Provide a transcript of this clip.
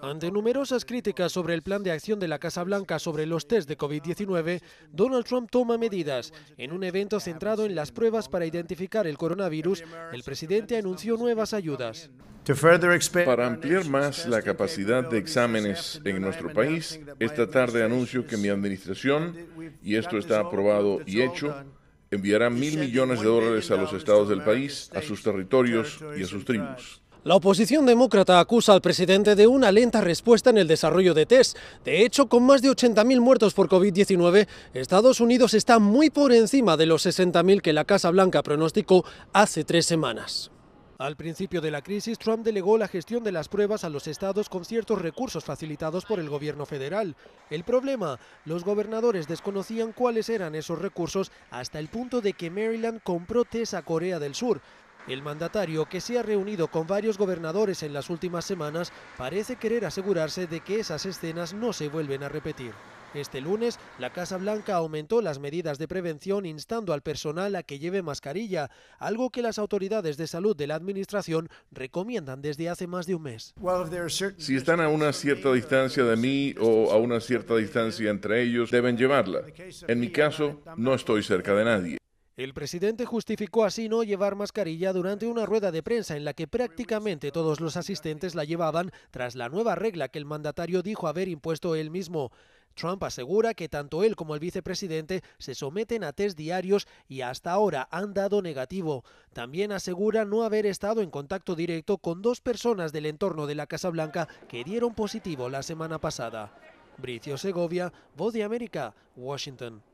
Ante numerosas críticas sobre el plan de acción de la Casa Blanca sobre los test de COVID-19, Donald Trump toma medidas. En un evento centrado en las pruebas para identificar el coronavirus, el presidente anunció nuevas ayudas. Para ampliar más la capacidad de exámenes en nuestro país, esta tarde anuncio que mi administración, y esto está aprobado y hecho, enviará mil millones de dólares a los estados del país, a sus territorios y a sus tribus. La oposición demócrata acusa al presidente de una lenta respuesta en el desarrollo de test. De hecho, con más de 80.000 muertos por COVID-19, Estados Unidos está muy por encima de los 60.000 que la Casa Blanca pronosticó hace tres semanas. Al principio de la crisis, Trump delegó la gestión de las pruebas a los estados con ciertos recursos facilitados por el gobierno federal. El problema, los gobernadores desconocían cuáles eran esos recursos hasta el punto de que Maryland compró test a Corea del Sur, el mandatario, que se ha reunido con varios gobernadores en las últimas semanas, parece querer asegurarse de que esas escenas no se vuelven a repetir. Este lunes, la Casa Blanca aumentó las medidas de prevención instando al personal a que lleve mascarilla, algo que las autoridades de salud de la Administración recomiendan desde hace más de un mes. Si están a una cierta distancia de mí o a una cierta distancia entre ellos, deben llevarla. En mi caso, no estoy cerca de nadie. El presidente justificó así no llevar mascarilla durante una rueda de prensa en la que prácticamente todos los asistentes la llevaban tras la nueva regla que el mandatario dijo haber impuesto él mismo. Trump asegura que tanto él como el vicepresidente se someten a test diarios y hasta ahora han dado negativo. También asegura no haber estado en contacto directo con dos personas del entorno de la Casa Blanca que dieron positivo la semana pasada. Bricio Segovia, Voz de América, Washington.